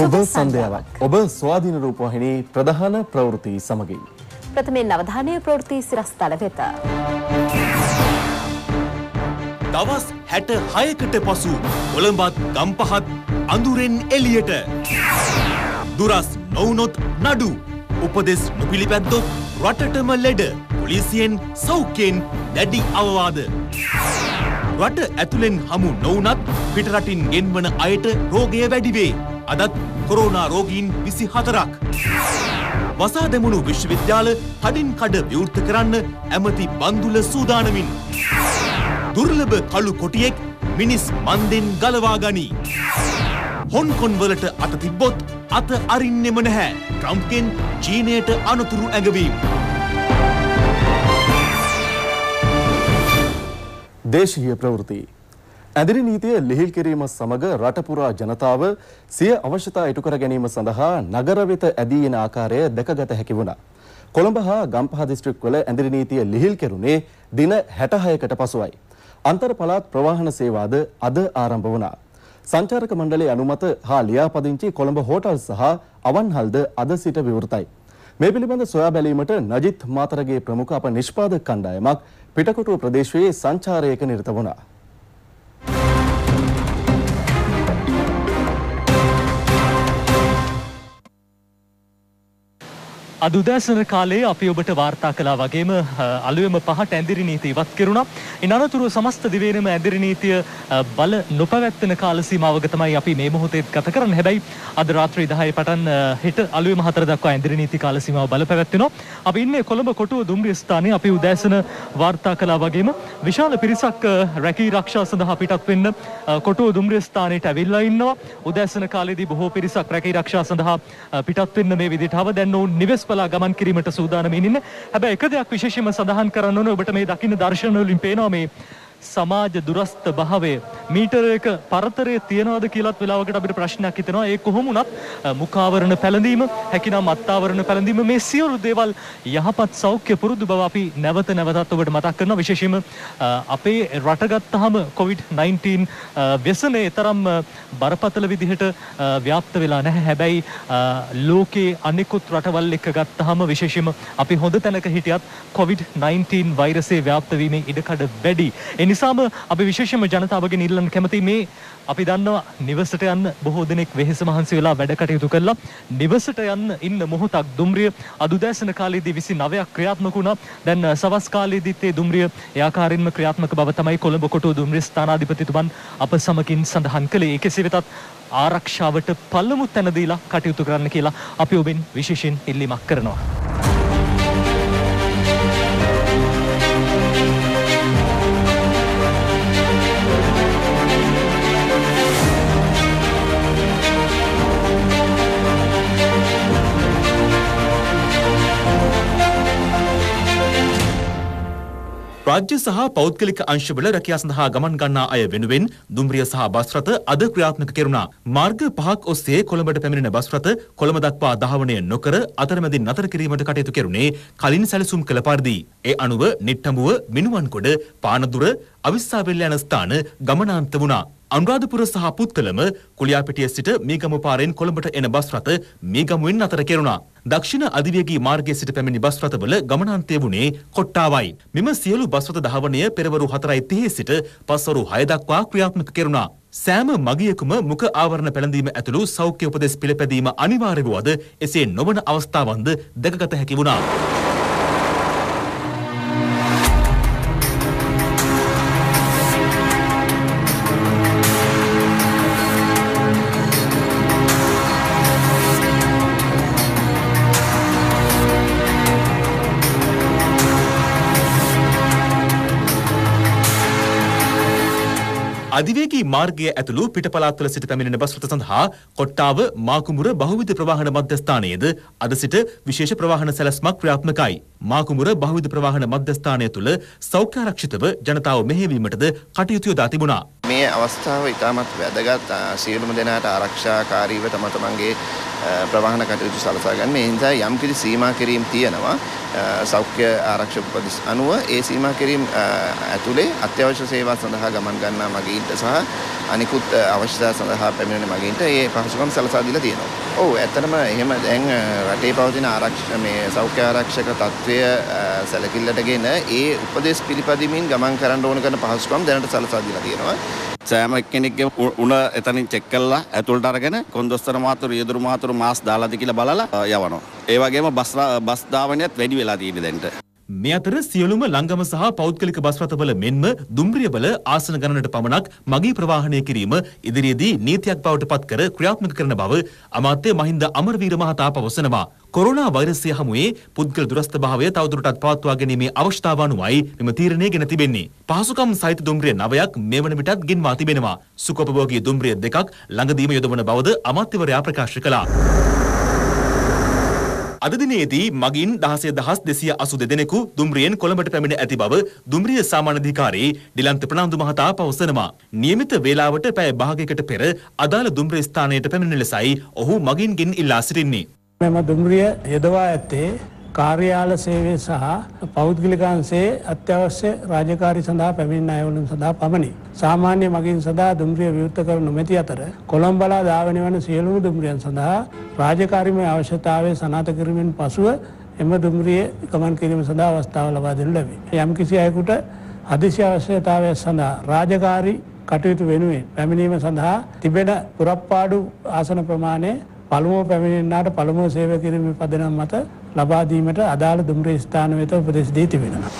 සුබ සන්ධ්‍යාවක් ඔබ ස්වාධීන රූපවාහිනී ප්‍රධාන ප්‍රවෘත්ති සමගින් ප්‍රථමයෙන් අවධානය ප්‍රවෘත්ති සිරස්තල වෙත දවස් 66කට පසු කොළඹත් ගම්පහත් අඳුරෙන් එළියට දුරස් නොවුනොත් නඩු උපදෙස් නොපිළිපැද්දොත් රටටම ලෙඩ පොලිසියෙන් සෞඛ්‍යයෙන් දැඩි අවවාද රට ඇතුළෙන් හමු නොවනත් පිටරටින් ගෙන්වන අයට රෝගය වැඩිවේ. අදත් කොරෝනා රෝගීන් විසි හතරක්. වසා දෙමුණු විශ්වවිද්‍යාල කඩින් කඩ විවෘත කරන්න ඇමති බන්දුල සූදානමින්. දුර්ලභ කළු කොටියෙක් මිනිස් මන්දෙන් ගලවා ගනී. හොන්කොන් වලට අත තිබ්බොත් අත අරින්නෙම නැහැ. ට්‍රම්ප්ගෙන් චීනයට අනතුරු ඇඟවීම. දේශීය ප්‍රවෘත්ති. ඇඳිරි නීතිය ලිහිල් කිරීම සමග රටපුරා ජනතාව සිය අවශ්‍යතා ඉටු කර ගැනීම සඳහා නගර වෙත ඇදී එන ආකාරය දැකගත හැකි වුණා. කොළඹ හා ගම්පහ දිස්ත්‍රික්වල ඇඳිරි නීතිය ලිහිල් කෙරුණේ දින 66කට පසුයි. අන්තර් පළාත් ප්‍රවාහන සේවාද අද ආරම්භ වුණා. සංචාරක මණ්ඩලයේ අනුමත හා ලියාපදිංචි කොළඹ හෝටල් සහ අවන්හල්ද අද සිට විවෘතයි. මේ පිළිබඳ සොයා බැලීමට නජිත් මාතරගේ ප්‍රමුඛ අප නිෂ්පාදක කණ්ඩායමක් පිටකොටුව ප්‍රදේශයේ සංචාරයක නිරත වුණා. අදුදෑසන කාලේ අපි ඔබට වාර්තා කලා වගේම අලුවම පහට ඇදිරි නීති ඉවත් කෙරුණා. ඉන් අනතුරුව සමස්ත දිවේනම ඇදිරි නීතිය බල නොපැවැත්වෙන කාල සීමාවක තමයි අපි මේ මොහොතේ ගත කරන්න. හැබැයි අද රාත්‍රී 10 පටන් හෙට අලුවම 4 දක්වා ඇදිරි නීති කාල සීමාව බල පැවැත්වෙනවා. අපි ඉන්නේ කොළඹ කොටුව දුම්රිය ස්ථානයේ අපි උදෑසන වාර්තා කලා වගේම විශාල පිරිසක් රැකී ආරක්ෂා සඳහා පිටත් වෙන්න කොටුව දුම්රිය ස්ථානයට ඇවිල්ලා ඉන්නවා. උදෑසන කාලේදී බොහෝ පිරිසක් රැකී ආරක්ෂා සඳහා පිටත් වෙන්න මේ විදිහට ආව දැන් ඔවුන් නිවෙස් වස්පලා ගමන් කිරීමට සූදානම් ඉන්න. හැබැයි එක දෙයක් විශේෂයෙන්ම සඳහන් කරන්න ඕනේ ඔබට මේ දකින්න දර්ශන වලින් පේනවා මේ සමාජ දුරස්ත භාවය මීටරයක පරතරය තියනවාද කියලත් වෙලාවකට අපිට ප්‍රශ්නයක් හිතෙනවා ඒ කොහොමුණත් මුඛාවරණ පැළඳීම හැකිනම් අත්තාවරණ පැළඳීම මේ සියලු දේවල් යහපත් සෞඛ්‍ය පුරුදු බව අපි නැවත නැවතත් ඔබට මතක් කරනවා විශේෂයෙන්ම අපේ රට ගත්තාම COVID-19 ව්‍යසනය තරම් බරපතල විදිහට ව්‍යාප්ත වෙලා නැහැ හැබැයි ලෝකේ අනෙකුත් රටවල් එක්ක ගත්තාම විශේෂයෙන්ම අපි හොඳ තැනක හිටියත් COVID-19 වෛරසයේ ව්‍යාප්ත වීමේ ඉඩකඩ වැඩි. එනිසාම අපි විශේෂම ජනතාවගේ නිල්ලන්න කැමති මේ අපි දන්නවා නිවසට යන්න බොහෝ දෙනෙක් වෙහෙස මහන්සි වෙලා වැඩ කටයුතු කරලා නිවසට යන්න ඉන්න මොහොතක් දුම්රිය අදුදෑසන කාලයේදී 29ක් ක්‍රියාත්මක වුණා. දැන් සවස් කාලයේදීත් ඒ දුම්රිය ඒ ආකාරයෙන්ම ක්‍රියාත්මක බව තමයි කොළඹ කොටුව දුම්රිය ස්ථානාධිපතිතුමන් අප සමගින් සඳහන් කළේ. ඒ කෙසේ වෙතත් ආරක්ෂාවට පළමු තැන දීලා කටයුතු කරන්න කියලා අපි ඔබෙන් විශේෂයෙන් ඉල්ලීමක් කරනවා. රාජ්‍ය සහ පෞද්ගලික අංශවල රැකියා සඳහා ගමන් ගන්නා අය වෙනුවෙන් දුම්රිය සහ බස් රථ අද ක්‍රියාත්මක කෙරුණා. මාර්ග පහක් ඔස්සේ කොළඹට පැමිණෙන බස් රථ කොළඹ දක්වා ධාවනය නොකර අතරමැදින් නතර කිරීමට කටයුතු කෙරුණේ කලින් සැලසුම් කළ පරිදි. ඒ අනුව නිට්ටඹුව, මිනුවන්කොඩ, පානදුර, අවිස්සාවෙල්ල යන ස්ථාන ගමනාන්ත වුණා. අනුරාධපුර සහ පුත්කලම කුලියාපිටිය සිට මීගමු පාරෙන් කොළඹට එන බස් රථ මීගමුවෙන් අතර කෙරුණා. දක්ෂිණ අධිවේගී මාර්ගයේ සිට පැමිණි බස් රථවල ගමනාන්තය වුණේ කොට්ටාවයි. මෙම සියලු බස් රථ ධාවනය පෙරවරු 4:30 සිට පස්වරු 6 දක්වා ක්‍රියාත්මක කෙරුණා. සෑම මගියකුම මුඛ ආවරණ පැළඳීම ඇතුළු සෞඛ්‍ය උපදෙස් පිළිපැදීම අනිවාර්ය වූ අද එසේ නොවන අවස්ථාවන්ද දැකගත හැකි වුණා. මාර්ගය ඇතුළු පිටපලාත්වල සිට පැමිණෙන බස් රථ සඳහා කොට්ටාව මාකුමුර බහුවිධ ප්‍රවාහන මධ්‍යස්ථානයේද අද සිට විශේෂ ප්‍රවාහන සැලැස්මක් ක්‍රියාත්මකයි. මාකුමුර බහුවිධ ප්‍රවාහන මධ්‍යස්ථානය තුළ සෞඛ්‍යාරක්ෂිතව ජනතාව මෙහෙවීමටද කටයුතු යොදා තිබුණා. මේ අවස්ථාව ඉතාමත් වැදගත් සියලුම දෙනාට ආරක්ෂාකාරීව තම තමන්ගේ ප්‍රවාහන කටයුතු සලසා ගන්න. මේ නිසා යම්කිසි සීමා කිරීම් තියෙනවා. සෞඛ්‍ය ආරක්ෂක උපදෙස් අනුව ඒ සීමා කිරීම් ඇතුලේ අත්‍යවශ්‍ය සේවා සඳහා ගමන් ගන්නා මගීන්ට සහ අනිකුත් අවශ්‍යතා සඳහා පැමිණෙන මගීන්ට ඒ පහසුකම් සලසා දීලා තියෙනවා. ඔව් ඇත්තටම එහෙම දැන් රටේ පවතින ආරක්ෂක මේ සෞඛ්‍ය ආරක්ෂක තත්ත්වය සැලකිල්ලටගෙන ඒ උපදෙස් පිළිපදිමින් ගමන් කරන්න ඕන කරන පහසුකම් දැනට සලසා දීලා තියෙනවා. සෑම එක්කෙනෙක්ගේ උණ එතනින් චෙක් කළා ඇතුළට අරගෙන කොන්දොස්තර මාතුරු රියදුරු මාතුරු මාස් දාලාද කියලා බලලා යවනවා. ඒ වගේම බස් බස් ධාවනයත් වැඩි වෙලා තියෙන දැන්ට. මේ අතර සියලුම ලංගම සහ පෞද්ගලික බස් රථවල මෙන්ම දුම්රියවල ආසන ගණනට පමණක් මගී ප්‍රවාහනය කිරීම ඉදිරියේදී නීතියක් බවට පත් කර ක්‍රියාත්මක කරන බව අමාත්‍ය මහින්ද අමරවීර මහතා පවසනවා. කොරෝනා වෛරසය හමුවේ පුද්ගල දුරස්ථභාවය තවදුරටත් පවත්වා ගැනීමේ අවශ්‍යතාව අනුවයි මෙම තීරණය ගෙන තිබෙන්නේ. පහසුකම් සහිත දුම්රිය නවයක් මේ වන විටත් ගෙන්වා තිබෙනවා. සුඛෝපභෝගී දුම්රිය දෙකක් ළඟදීම යොදවන බවද අමාත්‍යවරයා ප්‍රකාශ කළා. අද දිනේදී මගින් දහසේ දහස් දෙසිය අසු දෙදෙනෙකු දුම්රියෙන් කොළඹට පැමිණ ඇති බව දුම්රිය සාමාන්‍යධිකාරී ඩිලන්ත ප්‍රනාන්දු මහතා පවසනවා. නියමිත වේලාවට පැය භාගයකට පෙර අදාළ දුම්රිය ස්ථානයට පැමිණෙන ලෙසයි ඔහු මගින්ගෙන් ඉල්ලා සිටින්නේ. මෙම දුම්රිය යොදවා ඇත්තේ කාර්යාල සේවය සහ පෞද්ගලිකාන්සේ අත්‍යවශ්‍ය රාජකාරි සඳහා පැමිණ අයවලුන් සඳහා පමණි. සාමාන්‍ය මගින් සඳහා දුම්රිය විවෘත කර නොමැති අතර කොළම්බලා දාවන වන සියලුම දුම්රියන් සඳහා රාජකාරිමය අවශ්‍යතාවය සනාත කිරීමෙන් පසුව එම දුම්රිය ගමන් කිරීම සඳහා අවස්ථාව ලබා දෙනු ලැබේ. යම් කිසි අයකුට අධිශය අවශ්‍යතාවය සඳහා රාජකාරි කටයුතු වෙනුවෙන් පැමිණීම සඳහා තිබෙන පුරප්පාඩු ආසන ප්‍රමාණය පළමුුව පැමිණෙන්න්නට පළමුුව සේව කිරීම පදනම් මත ලබාදීමට අදාළ දුම්ර ස්ථාන වෙත උපදෙස් දී තිබෙනවා.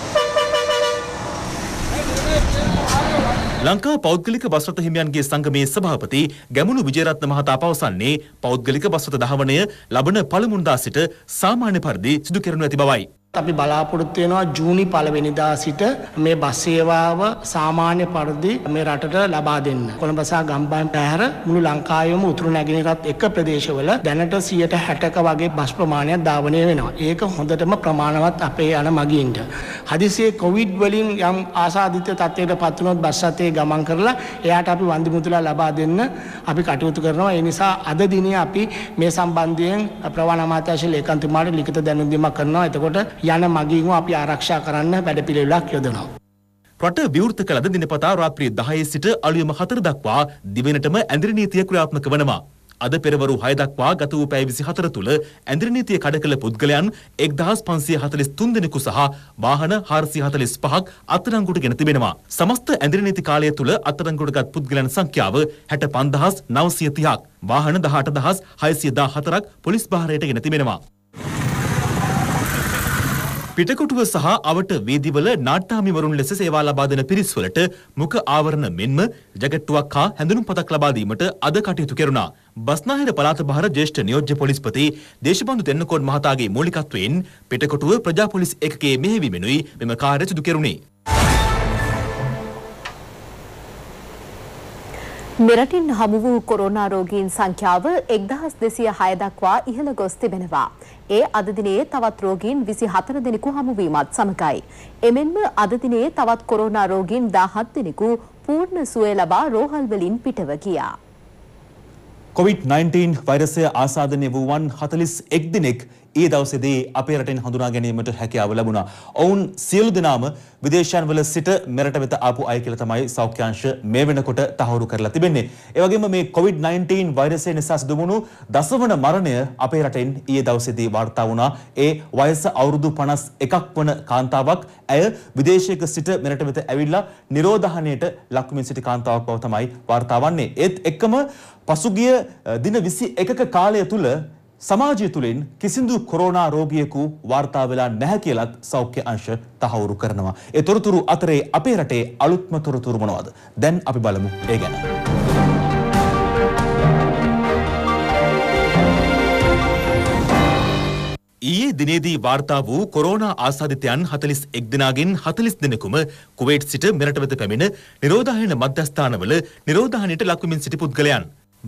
ලංකා පෞද්ගලික බස්රත හිමියන්ගේ සංගමේ සභාපති ගැමුණු විජේරත්න මහතා පවසන්නේ පෞද්ගලික බස්රත දහවනය ලබන පළමුන්දා සිට සාමාන්‍ය පරිදි සිදු කරනු ඇති බවයි. අපි බලාපොරොත්තු වෙනවා ජූනි පළවෙනිදා සිට මේ බස් සේවාව සාමාන්‍ය පරිදි මේ රටට ලබා දෙන්න. කොළඹ සහ ගම්බන් පැහැර මුළු ලංකාවේම උතුරු නැගෙනහිරත් එක්ක ප්‍රදේශවල දැනට 60ක වගේ බස් ප්‍රමාණයක් ධාවනය වෙනවා. ඒක හොඳටම ප්‍රමාණවත් අපේ යන මගින්ට. හදිසියේ කොවිඩ් වලින් යම් ආසාදිත තත්ත්වයකට පත් වුණොත් බස් රථයේ ගමන් කරලා එයාට අපි වන්දි මුදලා ලබා දෙන්න අපි කටයුතු කරනවා. ඒ නිසා අද දිනේ අපි මේ සම්බන්ධයෙන් ප්‍රවාණ අමාත්‍යාංශ ලේකම්තුමාට ලිඛිත දැනුම් දීමක් කරනවා. එතකොට යන මගින්ව අපි ආරක්ෂා කරන්න වැඩපිළිවෙලක් යොදනවා. රට විවෘත කළ අද දිනපතා රාත්‍රී 10 සිට අලුයම 4 දක්වා දිවෙනටම ඇඳිරි නීතිය ක්‍රියාත්මක වනවා. අද පෙරවරු 6 දක්වා ගත වූ පැය 24 තුළ ඇඳිරි නීතිය කඩ කළ පුද්ගලයන් 1543 දෙනෙකු සහ වාහන 445ක් අත්අඩංගුවට ගෙන තිබෙනවා. සමස්ත ඇඳිරි නීති කාලය තුළ අත්අඩංගුවටගත් පුද්ගලයන් සංඛ්‍යාව 65930ක් වාහන 18614ක් පොලිස් භාරයට ගෙන තිබෙනවා. පිටකොටුව සහ අවට වීදිවල නාට්‍යාමිවරුන් ලෙස සේවා ලබා දෙන පිරිස්වලට මුඛ ආවරණ මෙන්ම ජැකට්ටුවක් හා හැඳුනුම් පතක් ලබා දීමට අද කටයුතු කෙරුණා. බස්නාහිර පළාත බහර ජ්‍යෙෂ්ඨ නියෝජ්‍ය පොලිස්පති දේශබන්දු තෙන්නකෝන් මහතාගේ මූලිකත්වයෙන් පිටකොටුව ප්‍රජා පොලිස් ඒකකයේ මෙහෙවීමෙනුයි මෙම කාර්ය සිදු කෙරුණේ. මෙරටින් හමු වූ කොරෝනා රෝගීන් සංඛ්‍යාව 1206 දක්වා ඉහළ ගොස් තිබෙනවා. ඒ අද දිනේ තවත් රෝගීන් 24 දෙනෙකු හමු වීමත් සමගයි. එමෙන්ම අද දිනේ තවත් කොරෝනා රෝගීන් 17 දෙනෙකු පූර්ණ සුවය ලබා රෝහල් වලින් පිටව ගියා. COVID-19 වෛරසය ආසාදනය වූවන් 41 දිනෙක ඒ දවසේදී අපේ රටෙන් හඳුනා ගැනීමට හැකියාව ලැබුණා. ඔවුන් සියලු දෙනාම විදේශයන්වල සිට මෙරට වෙත ආපු අය කියලා තමයි සෞඛ්‍යාංශ මේ වෙනකොට තහවුරු කරලා තිබෙන්නේ. ඒ වගේම මේ COVID-19 වෛරසය නිසා සිදු වුණු දසවන මරණය අපේ රටෙන් ඊයේ දවසේදී වාර්තා වුණා. ඒ වයස අවුරුදු 51ක් වන කාන්තාවක් ඇය විදේශයක සිට මෙරට වෙත ඇවිල්ලා නිරෝධහණයට ලක්මින් සිටි කාන්තාවක් බව තමයි වාර්තා වන්නේ. ඒත් එක්කම පසුගිය දින 21ක කාලය තුල සමාජය තුළින් කිසිදු කොරෝනා රෝගියෙකු වාර්තා වෙලා නැහැ කියලත් සෞඛ්‍ය අංශ තහවුරු කරනවා. ඒ තොරතුරු අතරේ අපේ රටේ අලුත්ම තොරතුරු මොනවද? දැන් අපි බලමු ඒ ගැන. ඊයේ දිනේදී වාර්තා වූ කොරෝනා ආසාදිතයන් 41 දෙනාගෙන් 40 දෙනෙකුම කුවේට් සිට මෙරට වෙත පැමිණ නිරෝධායන මධ්‍යස්ථානවල නිරෝධායනයට ලක්වමින් සිටි පුද්ගලයන්.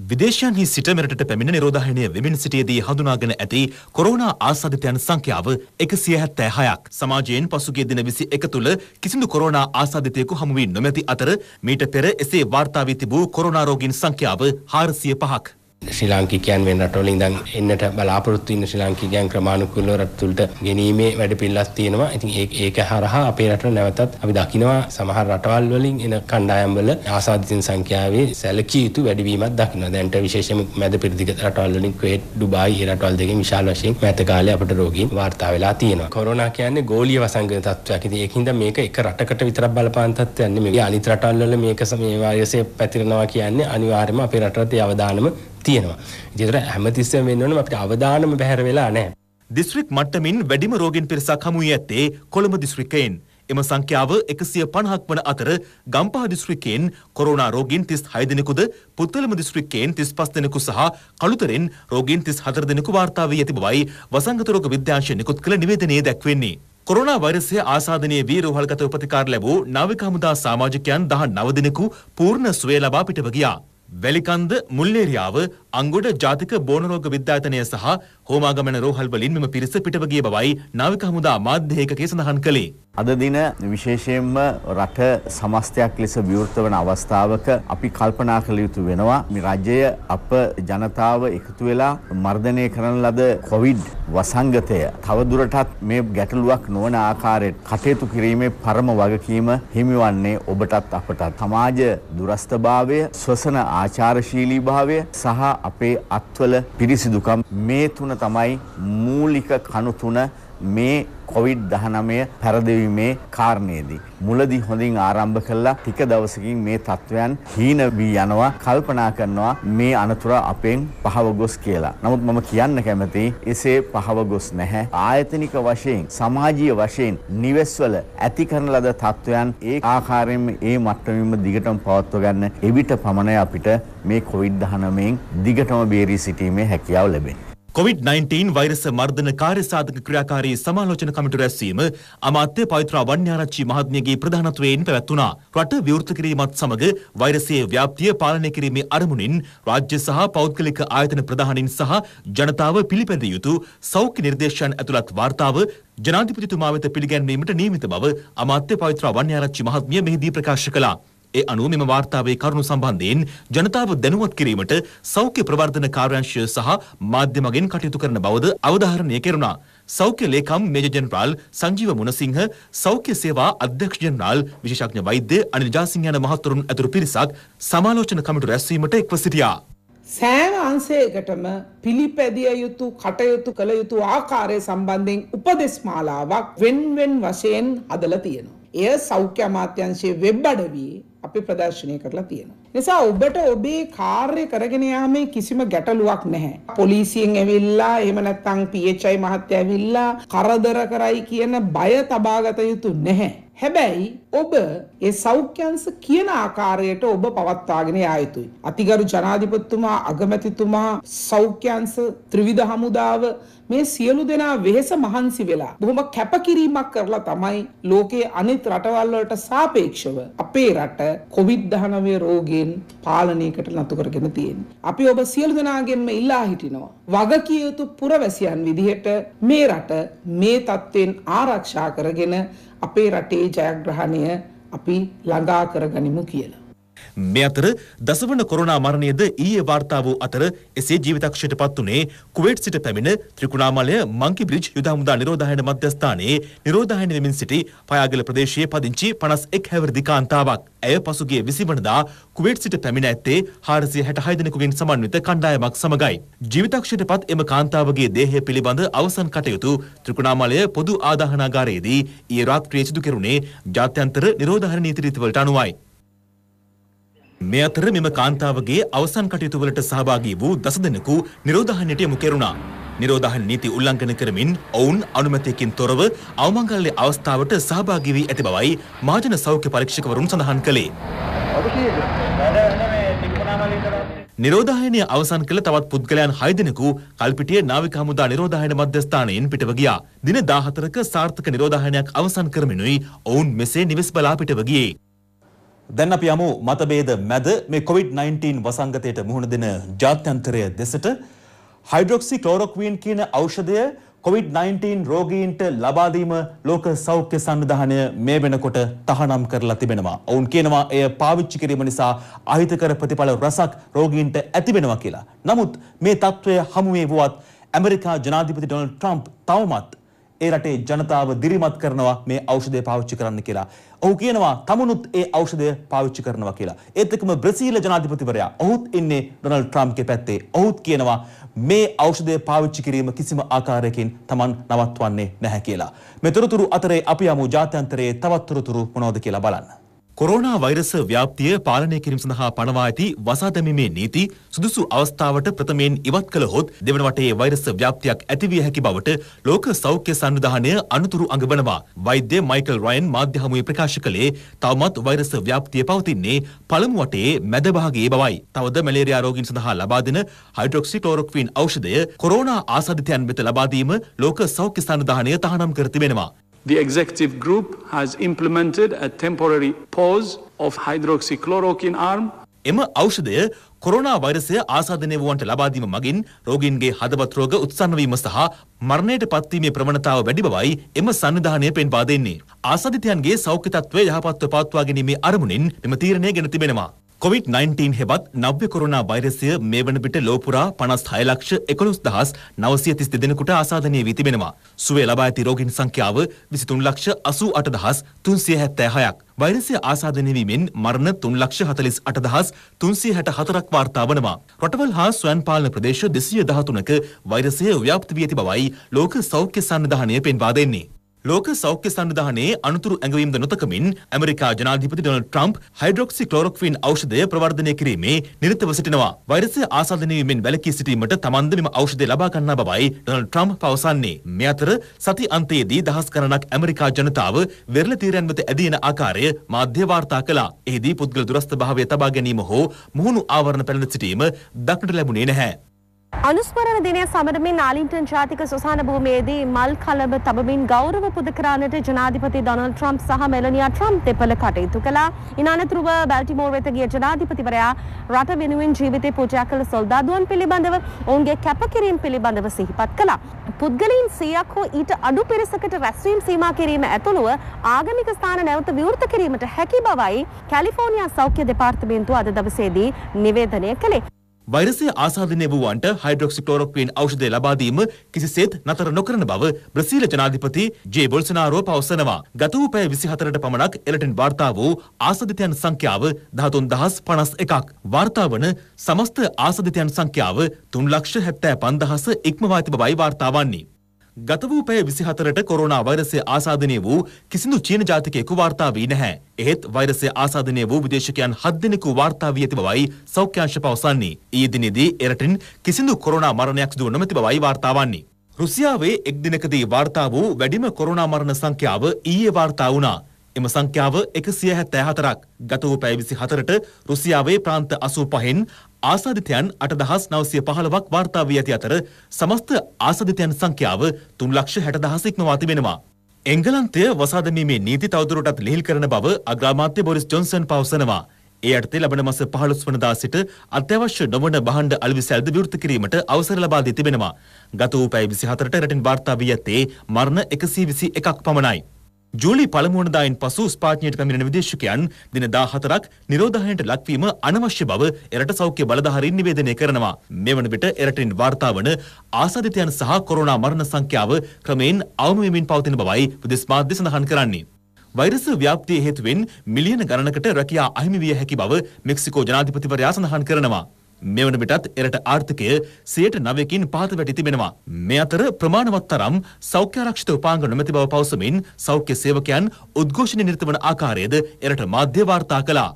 විදේශයන්හි සිට මෙරටට පැමිණ නිරෝධායනය වෙමින් සිටියදී හඳුනාගෙන ඇති කොරෝනා ආසාධිතයන් සංඛ්‍යාව එකසිය හැත්තෑ හයක්. සමාජයෙන් පසුගිය දින විසි එක තුළ කිසිදු කොරෝනා ආසාධිතයෙකු හමුුවී නොමැති අතර මීට පෙර එසේ වාර්තාාවී තිබූ කොරෝනාරෝගින් සංඛ්‍යාව හාරසිය පහක්. ශ්‍රී ලාංකිකයන් වෙන රටවල ඉඳන් එන්නට බලාපොරොත්තු ඉන්න ශ්‍රී ලාංකිකයන් ක්‍රමානුකූලව රටතුලට ගෙනීමේ වැඩපිළිවෙලක් තියෙනවා. ඉතින් ඒක ඒක හරහා අපේ රටට නැවතත් අපි දකිනවා සමහර රටවල් වලින් එන කණ්ඩායම් වල ආසාදිතින් සංඛ්‍යාවේ සැලකිය යුතු වැඩිවීමක් දකිනවා. දැන්ට විශේෂයෙන්ම මැද පෙරදිග රටවල් වලින් කුවේට්, ඩුබායි ඒ රටවල් දෙකෙන් විශාල වශයෙන් මෑත කාලේ අපට රෝගීන් වාර්තා වෙලා තියෙනවා. කොරෝනා කියන්නේ ගෝලීය වසංගත තත්ත්වයක්. ඉතින් ඒකින්ද මේක එක රටකට විතරක් බලපාන තත්ත්වයක් නෙමෙයි. අනිත් රටවල් වල මේක මේ වෛරසය පැතිරෙනවා කියන්නේ අනිවාර්යයෙන්ම අපේ රටට ඒ අවදානම තියෙනවා. ඉතින් හැමතිස්සෙම වෙන්න ඕනම අපිට අවධානම පැහැර වෙලා නැහැ. දිස්ත්‍රික් මට්ටමින් වැඩිම රෝගීන් පිරිසක් හමු වී ඇත්තේ කොළඹ දිස්ත්‍රික්කයෙන්. එම සංඛ්‍යාව එකසිය පණහක් වන අතර ගම්පහ දිස්ත්‍රික්කයෙන් කොරෝනා රෝගීන් තිස් හය දෙනෙකුද පුත්තලම දිස්ත්‍රික්කයෙන් තිස් පස් දෙනෙකු සහ කළුතරෙන් රෝගීන් තිස් හතර දෙනෙකු වාර්තා වී ඇති බවයි වසංගත රෝග විද්‍යාංශය නිකුත් කළ නිවේදනයේ දැක්වෙන්නේ. කොරෝනා වෛරසය ආසාදනයේ වී රෝහල්ගත උපතිකාර ලැබූ නාවික හමුදා සමාජිකයන් දහ නව දෙනෙකු පූර්ණ සුවය ලබා පිටව ගියා. වැලිකන්ද මුල්ලේරියාව අංගොඩ ජාතික බෝනරෝග විද්‍යාතනය සහ හෝමාගමන රෝහල් වලින් මෙම පිරිස පිටව ගිය බවයි නාවික හමුදා මාධ්‍ය ඒකකයේ සඳහන් කළේ. අද දින විශේෂයෙන්ම රට සමස්තයක් ලෙස විවෘත වන අවස්ථාවක අපි කල්පනා කළ යුතු වෙනවා. මේ රජය අප ජනතාව එකතු වෙලා මර්ධනය කරන ලද කොවිඩ් වසංගතය තවදුරටත් මේ ගැටලුවක් නොවන ආකාරයට කටයුතු කිරීමේ පරම වගකීම හිමිවන්නේ ඔබටත් අපටත්. සමාජ දුරස්ථභාවය, ස්වසන ආචාරශීලීභාවය සහ අපේ අත්වල පිරිසිදුකම් මේ තුන තමයි මූලික කණු තුන මේ කොවිඩ්-19 පැරදවීමේ කාරණේදී මුලදී හොඳින් ආරම්භ කළා ටික දවසකින් මේ තත්වයන් හීන වී යනවා කල්පනා කරනවා මේ අනතුර අපෙන් පහව ගොස් කියලා. නමුත් මම කියන්න කැමතියි එසේ පහව ගොස් නැහැ. ආයතනික වශයෙන් සමාජීය වශයෙන් නිවෙස්වල ඇති කරන ලද තත්වයන් ඒ ආකාරයෙන්ම ඒ මට්ටමින්ම දිගටම පවත්ව ගන්න එවිට පමණයි අපිට මේ කොවිඩ්-19 න් දිගටම බේරී සිටීමේ හැකියාව ලැබෙන්නේ. කොවිD-19 වෛරස මර්ධන කාර්යසාධක ක්‍රියාකාරී සමාලෝචන කමිටු රැස්වීම අමාත්‍ය පවිත්‍රා වන්‍යාරච්චි මහත්මියගේ ප්‍රධානත්වයෙන් පැවැත්වුණා. රට විවෘත කිරීමත් සමග වෛරසයේ ව්‍යාප්තිය පාලනය කිරීමේ අරමුණින් රාජ්‍ය සහ පෞද්ගලික ආයතන ප්‍රධානින් සහ ජනතාව පිළිපැදිය යුතු සෞඛ්‍ය නිර්දේශයන් ඇතුළත් වාර්තාව ජනාධිපතිතුමා වෙත පිළිගැන්වීමට නියමිත බව අමාත්‍ය පවිත්‍රා වන්‍යාරච්චි මහත්මිය මෙහිදී ප්‍රකාශ කළා. ඒ අනුව මෙම වාර්තාවේ කරුණු සම්බන්ධයෙන් ජනතාව දැනුවත් කිරීමට සෞඛ්‍ය ප්‍රවර්ධන කාර්යාංශය සහ මාධ්‍ය මගින් කටයුතු කරන බවද අවධාරණය කෙරුණා. සෞඛ්‍ය ලේකම් මේජ ජනරාල් සංජීව මුණසිංහ සෞඛ්‍ය සේවා අධ්‍යක්ෂ ජනරාල් විශේෂඥ වෛද්‍ය අනිල් ජාසිංහ යන මහත්වරුන් ඇතුළු පිරිසක් සමාලෝචන කමිටු රැස්වීමට එක්ව සිටියා. සෑම අංශයකටම පිළිපැදිය යුතු කටයුතු කළ යුතු ආකාරය සම්බන්ධයෙන් උපදෙස් මාලාවක් වෙන්වෙන් වශයෙන් හදලා තියෙනවා. එය සෞඛ්‍ය අමාත්‍යංශයේ වෙබ් අඩවියේ අපි ප්‍රදර්ශනය කරලා තියෙනවා. නිසා ඔබට ඔබේ කාර්ය කරගෙන යාමේ කිසිම ගැටලුවක් නැහැ. පොලිසියෙන් ඇවිල්ලා එහෙම නැත්නම් PHI මහත්තයා ඇවිල්ලා කරදර කරයි කියන බය තබාගත යුතු නැහැ. හැබැයි ඔබ ඒ සෞඛ්‍යංශ කියන ආකාරයට ඔබ පවත්වාගෙන යා යුතුයි. අතිගරු ජනාධිපතිතුමා, අගමැතිතුමා, සෞඛ්‍යංශ ත්‍රිවිධ හමුදාව මේ සියලු දෙනා වෙහෙස මහන්සි වෙලා බොහොම කැපකිරීමක් කරලා තමයි ලෝකයේ අනිත් රටවල් වලට සාපේක්ෂව අපේ රට COVID-19 රෝගයෙන් පාලනයකට නතු කරගෙන තියෙන්නේ. අපි ඔබ සියලු දෙනාගෙන්ම ඉල්ලා හිටිනවා. වගකිය යුතු පුරවැසියන් විදිහට මේ රට මේ தත්වෙන් ආරක්ෂා කරගෙන අපේ රටේ ජයග්‍රහණය අපි ළඟා කරගනිමු කියලා. මේ අතර දසවන කොරෝනා මරණයද ඊයේ වාර්තා වූ අතර එසේ ජීවිතක්ෂයට පත් වුණේ කුවේට් සිට පැමිණ ත්‍රිකුණාමලය මංකි බ්‍රිජ් යුද හමුදා නිරෝධායන මධ්‍යස්ථානයේ නිරෝධායන වෙමින් සිටි පයාගල ප්‍රදේශයේ පදිංචි 51 හැවිරිදි කාන්තාවක්. ඇය පසුගිය 20 වනදා කුවේට් සිට පැමිණ ඇත්තේ 466 දෙනෙකුගෙන් සමන්විත කණ්ඩායමක් සමගයි. ජීවිතක්ෂයට පත් එම කාන්තාවගේ දේහය පිළිබඳ අවසන් කටයුතු ත්‍රිකුණාමලය පොදු ආදාහනාගාරයේදී ඊයේ රාත්‍රියේ සිදු කෙරුණේ ජාත්‍යන්තර නිරෝධායන නීති රීතිවලට අනුවයි. මේ අතර මෙම කාන්තාවගේ අවසන් කටයුතුවලට සහභාගී වූ දස දෙනෙකු නිරෝධාහනයට යොමු කෙරුණා. නිරෝධාහන නීති උල්ලංඝන කරමින් ඔවුන් අනුමැතියකින් තොරව අවමංගල්‍ය අවස්ථාවට සහභාගී වී ඇති බවයි මාජන සෞඛ්‍ය පරීක්ෂකවරුන් සඳහන් කළේ. නිරෝධායනය අවසන් කළ තවත් පුද්ගලයන් හයදෙනෙකු කල්පිටිය නාවික හමුදා නිරෝධායන මධ්‍යස්ථානයෙන් පිටව ගියා. දින 14ක සාර්ථක නිරෝධායනයක් අවසන් කරමිනුයි ඔවුන් මෙසේ නිවෙස් බලා පිටව ගියේ. දැන් අපි යමු මතභේද මැද මේ COVID-19 වසංගතයට මුහුණ දෙන ජාත්‍යන්තරය දෙසට හයිඩ්‍රොක්සි ක්ලෝරොක්වීන් කියන ඖෂධය COVID-19 රෝගීන්ට ලබා දීම ලෝක සෞඛ්‍ය සංවිධානය මේ වෙනකොට තහනම් කරලා තිබෙනවා. ඔවුන් කියනවා එය පාවිච්චි කිරීම නිසා අහිතකර ප්‍රතිඵල රසක් රෝගීන්ට ඇති වෙනවා කියලා. නමුත් මේ తත්වය හමු වුවත් ඇමරිකා ජනාධිපති ඩොනල්ඩ් ට්‍රම්ප් තවමත් ඒ රටේ ජනතාව දිරිමත් කරනවා මේ ඖෂධය පාවිච්චි කරන්න කියලා. ඔහු කියනවා තමනුත් ඒ ඖෂධය පාවිච්චි කරනවා කියලා. ඒත් එක්කම බ්‍රසීල ජනාධිපතිවරයා ඔහුත් ඉන්නේ ඩොනල්ඩ් ට්‍රම්ප්ගේ පැත්තේ. ඔහුත් කියනවා මේ ඖෂධය පාවිච්චි කිරීම කිසිම ආකාරයකින් Taman නවත්වන්නේ නැහැ කියලා. මේ තොරතුරු අතරේ අපි යමු ජාත්‍යන්තරයේ තවත් තොරතුරු මොනවද කියලා බලන්න. කොරෝනා වෛරස ව්‍යාප්තිය පාලනය කිරීම සඳහා පනවා ඇති වසා දැමීමේ නීති සුදුසු අවස්ථාවට ප්‍රථමයෙන් ඉවත් කළ හොත් දෙවන වටේ වෛරස ව්‍යාප්තියක් ඇතිවිය හැකි බවට ලෝක සෞඛ්‍ය සංවිධානය අනුතුරු අඟවනවා. වෛද්‍ය මයිකල් රයන් මාධ්‍ය හමුවේ ප්‍රකාශ කළේ තවමත් වෛරස ව්‍යාප්තිය පවතින්නේ පළමු වටේ මැද භාගයේ බවයි. තවද මැලේරියා රෝගීන් සඳහා ලබා දෙන හයිඩ්‍රොක්සික්ලොරොක්වින් ඖෂධය කොරෝනා ආසාදිතයන් වෙත ලබා දීම ලෝක සෞඛ්‍ය සංවිධානය තහනම් කර තිබෙනවා. The executive group has implemented a temporary pause of hydroxychloroquine arm. එම ඖෂධය කොරෝනා වෛරසය ආසාදනය වුවන්ට ලබා දීම මගින් රෝගීන්ගේ හදවත් රෝග උත්සන්න වීම සහ මරණයට පත්වීමේ ප්‍රවණතාව වැඩි බවයි එම සංවිධානය පෙන්වා දෙන්නේ. ආසාදිතයන්ගේ සෞඛ්‍ය තත්ත්වය යහපත්ව පවත්වා ගැනීමේ අරමුණින් මෙම තීරණය ගෙන තිබෙනවා. කොවිD-19 හෙවත් නව්‍ය කොරෝනා වෛරසය මේ වන විට ලෝ පුරා 56 ලක්ෂ 11932 දෙනෙකුට ආසාදනය වී තිබෙනවා. සුවය ලබා ඇති රෝගීන් සංඛ්‍යාව 23 ලක්ෂ 88376ක්. වෛරසය ආසාදනය වීමෙන් මරණ 3 ලක්ෂ 48364ක් වාර්තා වනවා. රටවල් හා ස්වයං පාලන ප්‍රදේශ 213ක වෛරසය ව්‍යාප්ත වී ඇති බවයි ලෝක සෞඛ්‍ය සංවිධානය පෙන්වා දෙන්නේ. ලෝක සෞඛ්‍ය සංවිධානයේ අනුතුරු ඇඟවීම්ද නොතකමින් ඇමරිකා ජනාධිපති ඩොනල්ඩ් ට්‍රම්ප් හයිඩ්‍රොක්සි ක්ලොරොක්වින් ඖෂධය ප්‍රවර්ධනය කිරීමේ නිරතව සිටිනවා. වෛරසය ආසාදනය වීමෙන් වැළකී සිටීමට තමන්ද මෙම ඖෂධය ලබා ගන්නා බවයි ඩොනල්ඩ් ට්‍රම්ප් පවසන්නේ. මේ අතර සති අන්තයේදී දහස් ගණනක් ඇමරිකා ජනතාව වෙරළ තීරයන් වෙත ඇදීන ආකාරය මාධ්‍ය වාර්තා කළා. එෙහිදී පුද්ගල දුරස්ථභාවය තබා ගැනීම හෝ මුහුණු ආවරණ පැළඳ සිටීම දක්නට ලැබුණේ නැහැ. අනුස්මරණ දිනය සමරමින් ආලින්ටන් ජාතික සුසාන භූමියේදී මල් කලබ තබමින් ගෞරව පුද කරන්නට ජනාධිපති ඩොනල්ඩ් ට්‍රම්ප් සහ මෙලනියා ට්‍රම්ප් දෙපළ කටයුතු කළා. ඉන් අනතුරුව බැල්ටිමෝර් වෙත ගිය ජනාධිපතිවරයා රට වෙනුවෙන් ජීවිතේ පූජා කළ සොල්දාදුවන් පිළිබඳව ඔවුන්ගේ කැපකිරීම පිළිබඳව සිහිපත් කළා. පුද්ගලයන් 100ක් හෝ ඊට අඩු පිරිසකට රැස්වීම සීමා කිරීම ඇතුළුව ආගමික ස්ථාන නැවත විවෘත කිරීමට හැකි බවයි කැලිෆෝනියා සෞඛ්‍ය දෙපාර්තමේන්තුව අද දවසේදී නිවේදනය කළේ. වෛරසය ආසාදනය වූවන්ට හයිඩ්‍රොක්සික්ලෝරොක්වීන් ඖෂධය ලබාදීම කිසිසේත් නතර නොකරන බව බ්‍රසීල ජනාධිපති ජේ බොල්සනාරෝ පවසනවා. ගත වූ පැය 24ට පමණක් එලටෙන් වාර්තා වූ ආසදිතයන් සංඛ්‍යාව 13051ක්. වාර්තා වන සමස්ත ආසදිතයන් සංඛ්‍යාව 375000 ඉක්මවා තිබ බවයි වාර්තා වන්නේ. ගත වූ පැය 24ට කොරෝනා වෛරසය ආසාදනය වූ කිසිදු චීන ජාතිකයෙකු වාර්තා වී නැහැ. එහෙත් වෛරසය ආසාදනය වූ විදේශිකයන් 7 දෙනෙකු වාර්තා වී ඇති බවයි සෞඛ්‍යාංශ පවසන්නේ. ඊයේ දිනේදී එරටින් කිසිදු කොරෝනා මරණයක් සිදු නොමැති බවයි වාර්තා වන්නේ. රුසියාවේ එක් දිනකදී වාර්තා වූ වැඩිම කොරෝනා මරණ සංඛ්‍යාව ඊයේ වාර්තා වුණා. එම සංඛ්‍යාව එකසිය හැත්තෑ හතරක් ගත වූ පැය විසි හතරට රුසියාවේ ප්‍රාන්ත අසූ පහෙන් ආසාධිතයන් අටදහස් නවසය පහළවක් වාර්තා වී ඇති අතර සමස්ත ආසධිතයන් සංඛ්‍යාව තුන් ලක්ෂ හැටදහස ඉක්මවා තිබෙනවා. එංගලන්තය වසාදමීමේ නීති තවදුරටත් ලිහිල් කරන බව අග්‍රාමාත්‍ය බොරිස් ජොන්සන් පවසනවා. ඒ යටතේ ලබන මස 15 වනදා සිට අත්‍යවශ්‍ය නොවන භාණ්ඩ අලෙවි සැල්ද විවෘත කිරීමට අවසර ලබා දී තිබෙනවා. ගත වූ පැය 24ට රටින් වාර්තා වී ඇත්තේ මරණ 121ක් පමණයි. ජූලි පළමුුවනදායින් පසු ස්පාඥයට පැමිණෙන විදේශකයන් දින දාහතරක් නිරෝධහයට ලක්වීම අනවශ්‍ය බව එරට සෞඛ්‍ය බලධහරින් නිවේදනය කරනවා. මෙවන විට එරටින් වාර්තාාවන ආසධිතයන් සහ කොරුණා මරණ සංඛ්‍යාව ක්‍රමයෙන් අවමමින් පවතින බවයි විදෙස් මාධ්‍ය සඳහන් කරන්නේ. වෛරස ව්‍යාප්තිය හේතුවෙන් මිලියන ගණනකට රැකයා අහිමිවිය හැකි බව මෙක්සිකෝ ජනාධිපතිවරයා සඳහන් කරනවා. මෙවන විටත් එරට ආර්ථිකය සියයට නවයකින් පහත වැටි තිබෙනවා. මේ අතර ප්‍රමාණවත් තරම් සෞඛ්‍යාරක්ෂිත උපාංග නොමැති බව පවසමින් සෞඛ්‍ය සේවකයන් උද්ඝෝෂණ නිර්ත වන ආකාරයද එරට මාධ්‍ය වාර්තා කළා.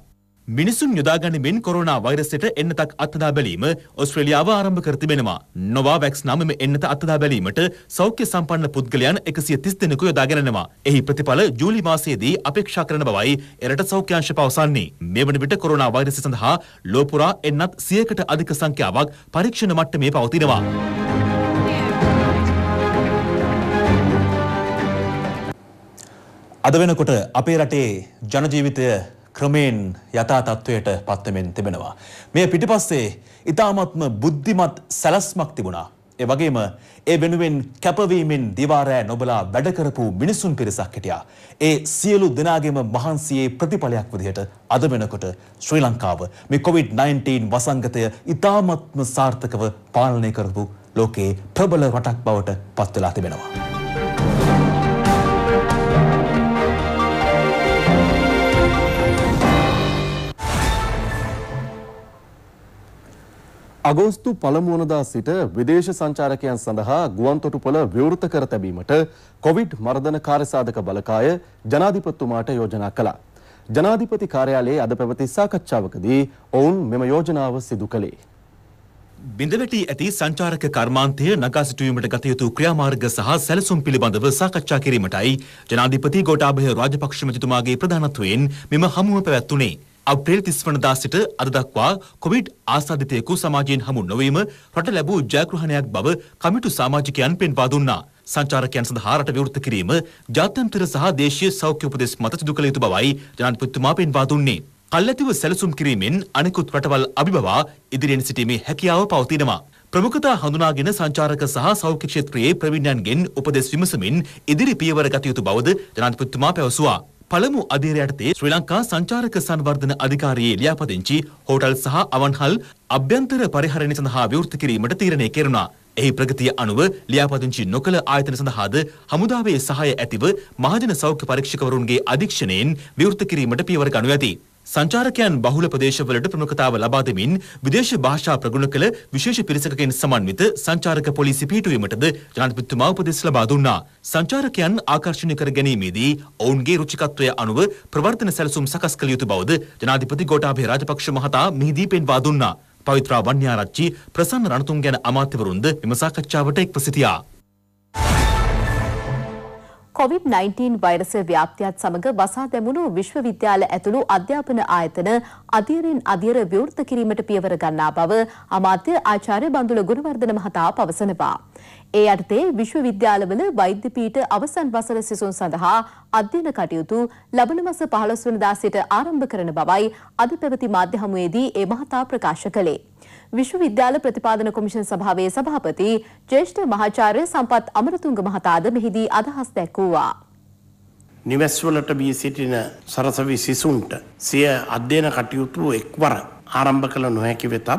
මිනිසුන් යොදාගනිමින් කොරෝනා වෛරසයට එන්නතක් අත්දා බැලීම ඔස්ට්‍රේලියාව ආරම්භ කර තිබෙනවා. නොවාවැක්ස් නාමෙම එන්නත අත්දා බැලීමට සෞඛ්‍ය සම්පන්න පුද්ගලයන් 130 දෙනෙකු යොදාගෙනනවා. එහි ප්‍රතිඵල ජූලි මාසයේදී අපේක්ෂා කරන බවයි එරට සෞඛ්‍යාංශ පවසන්නේ. මෙවන විට කොරෝනා වෛරසය සඳහා ලෝ පුරා එන්නත් 100කට අධික සංඛ්‍යාවක් පරීක්ෂණ මට්ටමේ පවතිනවා. අද වෙනකොට අපේ රටේ ජනජීවිතය ක්‍රමයෙන් යථා තත්ත්වයට පත්වෙමින් තිබෙනවා. මේ පිටිපස්සේ ඉතාමත්ම බුද්ධිමත් සැලැස්මක් තිබුණා. ඒ වගේම ඒ වෙනුවෙන් කැපවීමෙන් දිවාරෑ නොබලා වැඩ කරපු මිනිසුන් පිරිසක් හිටියා. ඒ සියලු දෙනාගේම මහන්සියේ ප්‍රතිඵලයක් විදිහට අද වෙනකොට ශ්‍රී ලංකාව මේ COVID-19 වසංගතය ඉතාමත්ම සාර්ථකව පාලනය කරපු ලෝකයේ ප්‍රබල රටක් බවට පත් වෙලා තිබෙනවා. අගෝස්තු පළමුුවනදා සිට විදේශ සංචාරකයන් සඳහා ගුවන්තොටුපොළ විවෘත කර තැබීමට කොවිඩ් මර්ධන කාර්යසාධක බලකාය ජනාධිපත්තුමාට යෝජනා කළා. ජනාධිපති කාර්යාලයේ අද පැවති සාකච්ඡාවකදී ඔවුන් මෙම යෝජනාව සිදු කළේ. බිඳවැටි ඇති සංචාරක කර්මාන්තය නගා සිටුවීමට ගතයුතු ක්‍රියාමාර්ග සහ සැලසුම් පිළිබඳව සාකච්ඡා කිරීමටයි ජනාධිපති ගෝඨාභය රාජපක්ෂ මැතිතුමාගේ ප්‍රධානත්වයෙන් මෙම හමුව පැවැත්වුණේ. අප්‍රේල් තිස්වනදා සිට අද දක්වා කොවිඩ් ආසාධිතයෙකු සමාජයෙන් හමු නොවීම රට ලැබූ ජයග්‍රහණයක් බව කමිටු සමාජිකයන් පෙන්වා දුන්නා. සංචාරකයන් සඳහා රට විවෘත කිරීම ජාත්‍යන්තර සහ දේශීය සෞඛ්‍ය උපදෙස් මත සිදු කළ යුතු බවයි ජනාධිපතිතුමා පෙන්වා දුන්නේ. කල්ැතිව සැලසුම් කිරීමෙන් අනෙකුත් රටවල් අභිබවා ඉදිරියෙන් සිටීමේ හැකියාව පවතිනවා. ප්‍රමුඛතා හඳුනාගෙන සංචාරක සහ සෞඛ්‍ය ක්ෂේත්‍රයේ ප්‍රවීණයන්ගෙන් උපදෙස් විමසමින් ඉදිරි පියවර ගත යුතු බවද ජනාධිපතිතුමා පැවසුවා. පළමු අධීර යටතේ ශ්‍රී ලංකා සංචාරක සංවර්ධන අධිකාරියේ ලියාපදිංචි හෝටල් සහ අවන්හල් අභ්‍යන්තර පරිහරණය සඳහා විවෘත කිරීමට තීරණය කෙරුණා. එහි ප්‍රගතිය අනුව ලියාපදිංචි නොකළ ආයතන සඳහාද හමුදාවේ සහාය ඇතිව මහජන සෞඛ්‍ය පරීක්ෂකවරුන්ගේ අධීක්ෂණයෙන් විවෘත කිරීමට පියවර ගනු ඇති. සංචාරකයන් බහුල ප්‍රදේශවලට ප්‍රමුඛතාව ලබා දෙමින් විදේශ භාෂා ප්‍රගුණ කළ විශේෂ පිරිසකකින් සමන්විත සංචාරක පොලිසි පිහිටුවීමටද ජනාධිපතිතුමා උපදෙස් ලබා දුන්නා. සංචාරකයන් ආකර්ෂණය කර ගැනීමේදී ඔවුන්ගේ රුචිකත්වය අනුව ප්‍රවර්තන සැලසුම් සකස් කළ යුතු බවද ජනාධිපති ගෝඨාභය රාජපක්ෂ මහතා මෙහිදී පෙන්වා දුන්නා. පවිත්‍රා වන්‍යාරච්චි ප්‍රසන්න රණතුංග ගැන අමාත්‍යවරුන්ද මෙම සාකච්ඡාවට එක්ව සිටියා. කොවිD-19 වෛරස ව්‍යාප්තියත් සමග වසා දැමුණු විශ්වවිද්‍යාල ඇතුළු අධ්‍යාපන ආයතන අධියරින් අධියර විවෘත කිරීමට පියවර ගන්නා බව අමාත්‍ය ආචාර්ය බන්දුල ගුණවර්ධන මහතා පවසනවා. ඒ යටතේ විශ්වවිද්‍යාලවල වෛද්‍ය පීඨ අවසන් වසර සිසුන් සඳහා අධ්‍යයන කටයුතු ලබන මාස 15 වෙනිදා සිට ආරම්භ කරන බවයි අද පැවති මාධ්‍ය හමුවේදී ඒ මහතා ප්‍රකාශ කළේ. විශ්වවිද්‍යාල ප්‍රතිපාදන කොමිෂන් සභාවේ සභාපති ජ්‍යෙෂ්ඨ මහාචාර්ය සම්පත් අමරතුංග මහතාද මෙහිදී අදහස් දැක්වුවා. නිවැස්වලට බී සිටින සරසවි සිසුන්ට සිය අධ්‍යයන කටයුතු එක්වර ආරම්භ කළ නොහැකි වෙතත්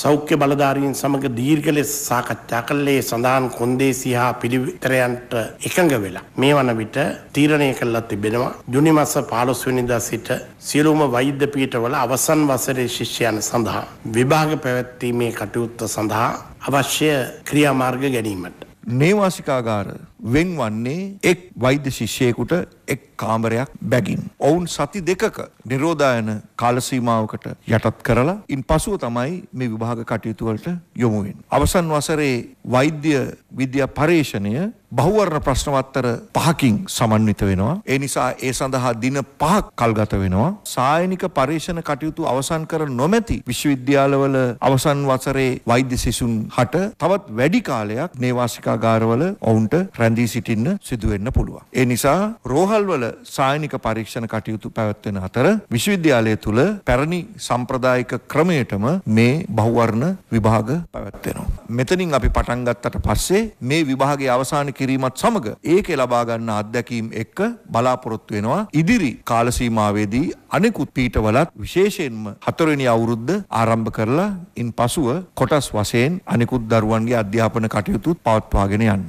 සෞඛ්‍ය බලධාරීන් සමග දීර්ඝ ලෙස සාකච්ඡා කළේ සඳහන් කොන්දේසි හා පිළිවිතරයන්ට එකඟ වෙලා මේ වන විට තීරණය කළා තිබෙනවා ජුනි මාස 15 වෙනිදා සිට සියලුම වෛද්‍ය පීඨවල අවසන් වසරේ ශිෂ්‍යයන් සඳහා විභාග පැවැත්වීමේ කටයුත්ත සඳහා අවශ්‍ය ක්‍රියාමාර්ග ගැනීමට නේවාසිකාගාර වෙන්වන්නේ එක් වෛද්‍ය ශිෂ්‍යයෙකුට එක් කාමරයක් බැගින්. ඔවුන් සති දෙකක නිරෝධායන කාලසීමාවකට යටත් කරලා ඉන් පසුව තමයි මේ විභාග කටයුතුවලට යොමුවෙන්. අවසන් වසරේ වෛද්‍ය විද්‍යා පර්යේෂණය බහුවර්ණ ප්‍රශ්නවත්තර පහකින් සමන්විත වෙනවා. ඒ නිසා ඒ සඳහා දින පහක් කල්ගත වෙනවා. සායනික පරීක්ෂණ කටයුතු අවසන් කර නොමැති විශ්වවිද්‍යාලවල අවසන් වසරේ වෛද්‍ය සිසුන් හට තවත් වැඩි කාලයක් නේවාසිකාගාරවල ඔවුන්ට රැඳී සිටින්න සිදු වෙන්න පුළුවන්. ඒ නිසා රෝහල්වල සායනික පරීක්ෂණ කටයුතු පැවැත්වෙන අතර විශ්වවිද්‍යාලය තුල පැරණි සම්ප්‍රදායික ක්‍රමයටම මේ බහුවර්ණ විභාග පැවැත්වෙනවා. මෙතනින් අපි පටන් ගත්තට පස්සේ මේ විභාගයේ අවසාන කිරීමත් සමග ඒකේ ලබා ගන්න අත්දැකීම් එක්ක බලාපොරොත්තු වෙනවා ඉදිරි කාල සීමාවේදී අනෙකුත් පීඨවලත් විශේෂයෙන්ම හතරවෙනි අවුරුද්ද ආරම්භ කරලා ඉන්පසුව කොටස් වශයෙන් අනෙකුත් දරුවන්ගේ අධ්‍යාපන කටයුතු පවත්වාගෙන යන්න.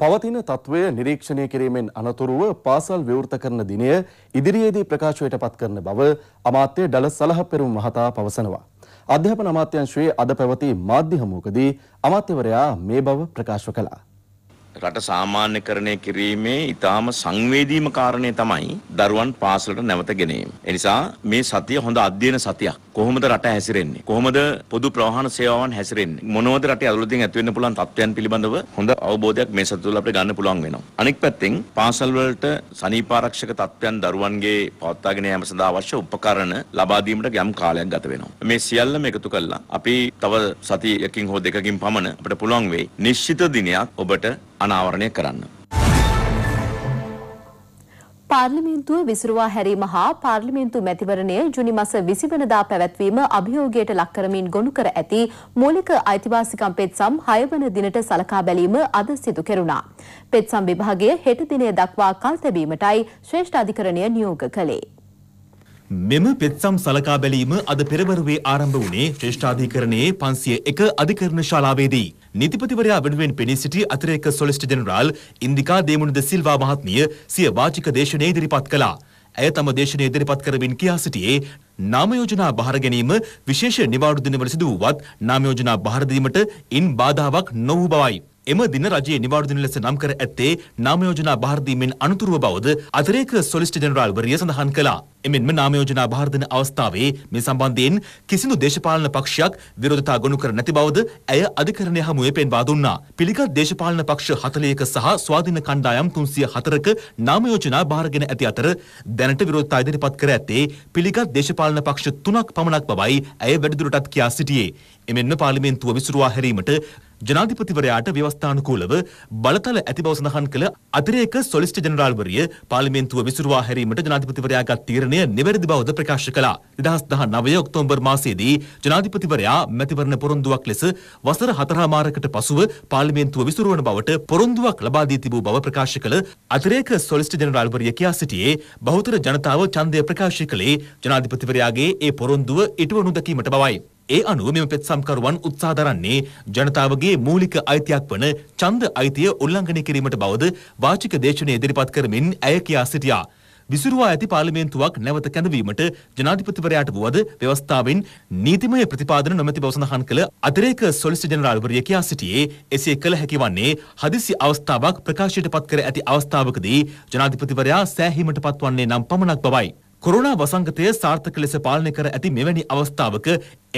පවතින තත්ත්වය නිරීක්ෂණය කිරීමෙන් අනතුරුව පාසල් විවෘත කරන දිනය ඉදිරියේදී ප්‍රකාශයට පත් කරන බව අමාත්‍ය ඩලස් සලහ පෙරුම් මහතා පවසනවා. අධ්‍යාපන අමාත්‍යංශයේ අද පැවති මාධ්‍ය හමුවකදී අමාත්‍යවරයා මේ බව ප්‍රකාශ කළා. රට සාමාන්‍යකරණය කිරීමේ ඊටාම සංවේදීම කාරණේ තමයි දරුවන් පාසලට නැවත ගෙනීම. ඒ නිසා මේ සතිය හොඳ අධ්‍යයන සතියක්. කොහොමද රට හැසිරෙන්නේ? කොහොමද පොදු ප්‍රවාහන සේවාවන් හැසිරෙන්නේ? මොනවද රටේ අලුතින් ඇති වෙන්න පුළුවන් තත්ත්වයන් පිළිබඳව හොඳ අවබෝධයක් මේ සතිය තුළ අපිට ගන්න පුළුවන් වෙනවා. අනෙක් පැත්තෙන් පාසල් වලට සනීපාරක්ෂක තත්ත්වයන් දරුවන්ගේ පවත්වාගෙන යාම සඳහා අවශ්‍ය උපකරණ ලබා දීමට යම් කාලයක් ගත වෙනවා. මේ සියල්ලම එකතු කළා අපි තව සතියකින් හෝ දෙකකින් පමණ අපිට පුළුවන් වෙයි නිශ්චිත දිනයක් ඔබට අනාවරණය කරන්න. පාර්ලිමේන්තුව විසුරුවා හැරීම හා පාර්ලිමේන්තු මැතිවරණය ජුනි මස 20 වෙනිදා පැවැත්වීම අභියෝගයට ලක් කරමින් ගොනු කර ඇති මූලික අයිතිවාසිකම් පෙත්සම් 6 වන දිනට සලකා බැලීම අද සිදු කෙරුණා. පෙත්සම් විභාගය හෙට දිනය දක්වා කල් තැබීමටයි ශ්‍රේෂ්ඨ අධිකරණය නියෝග කළේ. මෙම පෙත්සම් සලකා බැලීම අද පෙරවරුවේ ආරම්භ වුණේ ශ්‍රේෂ්ඨාධිකරණයේ 501 අධිකරණ ශාලාවේදී. නීතිපතිවරයා වෙනුවෙන් පෙනී සිටි අතිරේක සොලිසිටර් ජෙනරාල් ඉන්දිකා දේමුණුද සිල්වා මහත්මිය සිය වාචික දේශනය ඉදිරිපත් කළා. ඇය තම දේශනය ඉදිරිපත් කරමින් කියා සිටියේ නාම යෝජනා බහර ගැනීම විශේෂ නිවාඩු දිනවල සිදු වුවත් නාම යෝජනා බහර දීමට ඉන් බාධාවක් නොවූ බවයි. එම දින රජයේ නිවාඩුදින ලෙස නම් කර ඇත්තේ නාමයෝජනා භාරදීමෙන් අනතුරුව බවද අතිරේක සොලිස්ට ජනරාල්වරිය සඳහන් කළා. එමෙන්ම නාමයෝජනා භාරදන අවස්ථාවේ මේ සම්බන්ධයෙන් කිසිදු දේශපාලන පක්ෂයක් විරෝධතා ගොනු කර නැති බවද ඇය අධිකරණය හමුවේ පෙන්වා දුන්නා. පිළිගත් දේශපාලන පක්ෂ 40ක සහ ස්වාධීන කණ්ඩායම් 304ක නාමයෝජනා භාරගෙන ඇති අතර දැනට විරෝධතා ඉදිරිපත් කර ඇත්තේ පිළිගත් දේශපාලන පක්ෂ තුනක් පමණක් බවයි ඇය වැඩිදුරටත් කියා සිටියේ. එමෙන්න පාර්ලිමේන්තුව විසුරුවා හැරීමට ජනාධිපතිවරයාට ව්‍යවස්ථානුකූලව බලතල ඇති බව සඳහන් කළ අතිරේක සොලිස්ට ජනරාල්වරිය පාර්ලිමේන්තුව විසුරුවා හැරීමට ජනාධිපතිවරයාගත් තීරණය නිවැරදි බවද ප්‍රකාශ කළා. 2019 ඔක්තෝබර් මාසයේදී ජනාධිපතිවරයා මැතිවරණ පොරොන්දුවක් ලෙස වසර 4 මාරකට පසුව පාර්ලිමේන්තුව විසුරුවන බවට පොරොන්දුවක් ලබා දී තිබූ බව ප්‍රකාශ කළ අතිරේක සොලිස්ට ජනරාල්වරිය කියා සිටියේ බහුතර ජනතාව ඡන්දය ප්‍රකාශ කළේ ජනාධිපතිවරයාගේ ඒ පොරොන්දුව ඉටුවනු දැකීමට බවයි. ඒ අනුව මෙම පෙත්සම්කරුවන් උත්සාහ දරන්නේ ජනතාවගේ මූලික අයිතියක් වන ඡන්ද අයිතිය උල්ලංඝනය කිරීමට බවද වාචික දේශනය ඉදිරිපත් කරමින් ඇය කියා සිටියා. විසිරුවා ඇති පාර්ලිමේන්තුවක් නැවත කැඳවීමට ජනාධිපතිවරයාට වුවද ව්‍යවස්ථාවෙන් නීතිමය ප්‍රතිපාදන නොමැති බව සඳහන් කළ අතිරේක සොලිසිටර් ජනරාල්වරිය කියා සිටියේ එසේ කළ හැකි වන්නේ හදිසි අවස්ථාවක් ප්‍රකාශයට පත් කර ඇති අවස්ථාවකදී ජනාධිපතිවරයා සෑහීමට පත්වන්නේ නම් පමණක් බවයි. කොරුණා වසංගතය සාර්ථක ලෙස පාලනය කර ඇති මෙවැනි අවස්ථාවක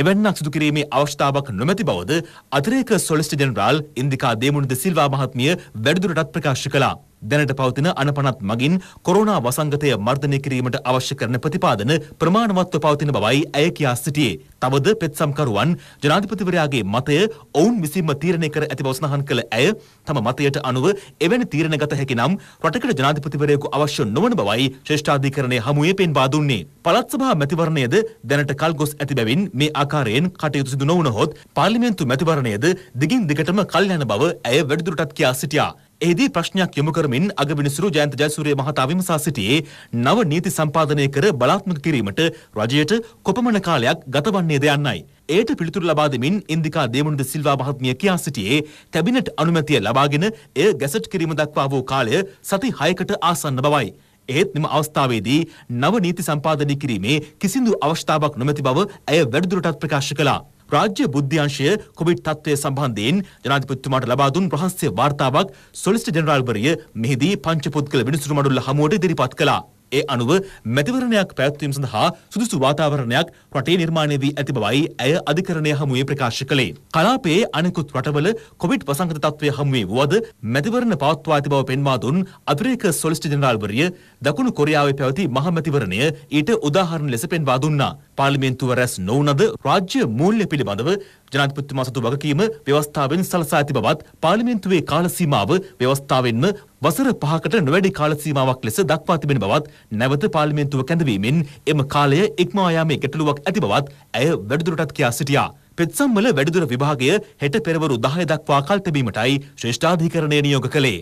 එවැන්නක් සිදු කිරීමේ අවශ්‍යතාවක් නොමැති බවද අතිරේක සොලිසිටර් ජෙනරාල් ඉන්දිකා දේමුණුද සිල්වා මහත්මිය වැඩිදුරටත් ප්‍රකාශ කළා. දැනට පවතින අනපනත් මගින් කොරෝනා වසංගතය මර්ධනය කිරීමට අවශ්‍ය කරන ප්‍රතිපාදන ප්‍රමාණවත්ව පවතින බවයි ඇය කියා සිටියේ. තවද පෙත්සම්කරුවන් ජනාධිපතිවරයාගේ මතය ඔවුන් විසින්ම තීරණය කර ඇති බව සඳහන් කළ ඇය තම මතයට අනුව එවැනි තීරණ ගත හැකි නම් රටකට ජනාධිපතිවරයෙකු අවශ්‍ය නොවන බවයි ශ්‍රේෂ්ඨාධිකරණය හමුවේ පෙන්වා දුන්නේ. පළත් සභා මැතිවරණයද දැනට කල්ගොස් ඇති බැවින් මේ ආකාරයෙන් කටයුතු සිදු නොවුනහොත් පාර්ලිමේන්තු මැතිවරණයද දිගින් දිගටම කල් යන බව ඇය වැඩිදුරටත් කියා සිටියා. එහිදී ප්‍රශ්නයක් යොමු කරමින් අගවිනිසුරු ජයන්ත ජයසූරිය මහතා විමසා සිටියේ නව නීති සම්පාදනය කර බලාත්මක කිරීමට රජයට කොපමණ කාලයක් ගතවන්නේද යන්නයි. එයට පිළිතුරු ලබා දෙමින් ඉන්දිකා දේමුණුද සිල්වා මහත්මිය කියා සිටියේ කැබිනට් අනුමැතිය ලබාගෙන එය ගැසට් කිරීම දක්වා වූ කාලය සති 6කට ආසන්න බවයි. එහෙත් මෙම අවස්ථාවේදී නව නීති සම්පාදනය කිරීමේ කිසිදු අවස්ථාවක් නොමැති බව ඇය වැඩිදුරටත් ප්‍රකාශ කළා. රාජ්‍ය බුද්ධ්‍යංශය කොවිඩ් තත්ත්වය සම්බන්ධයෙන් ජනාධිපතිතුමාට ලබා දුන් ප්‍රහන්සේ වාර්තාවක් සොලිසිටර් ජෙනරාල්වරිය මෙහිදී පංච පුද්ගල විනිසුරු මඩුල්ල හමුවට ඉදිරිපත් කළා. ඒ අනුව මැතිවරණයක් පැවැත්වීම සඳහා සුදුසු වාතාවරණයක් රටේ නිර්මාණය වී ඇති බවයි ඇය අධිකරණය හමුවේ ප්‍රකාශ කළේ. කලාපයේ අනෙකුත් රටවල කොවිඩ් වසංගත තත්ත්වය හමුවේ වුවද මැතිවරණ පවත්වා ඇති බව පෙන්වා දුන් අතිරේක සොලිසිටර් ජෙනරාල්වරිය දකුණු කොරියාවේ පැවති මහමැතිවරණය ඊට උදාහරණ ලෙස පෙන්වා දුන්නා. පාර්ලිමේන්තුව රැස් නොවුනද රාජ්‍ය මූල්‍ය පිළිබඳව ජනාධිපතිතුමා සතු වගකීම ව්‍යවස්ථාවෙන් සලසා ඇති බවත් පාර්ලිමේන්තුවේ කාලසීමාව ව්‍යවස්ථාවෙන්ම වසර පහකට නොවැඩි කාල සීමාවක් ලෙස දක්වා තිබෙන බවත් නැවත පාර්ලිමේන්තුව කැඳවීමෙන් එම කාලය ඉක්මවා යාමේ ගැටලුවක් ඇති බවත් ඇය වැඩිදුරටත් කියා සිටියා. පෙත්සම්වල වැඩිදුර විභාගය හෙට පෙරවරු 10 දක්වා කල් තැබීමටයි ශ්‍රේෂ්ඨාධිකරණය නියෝග කළේ.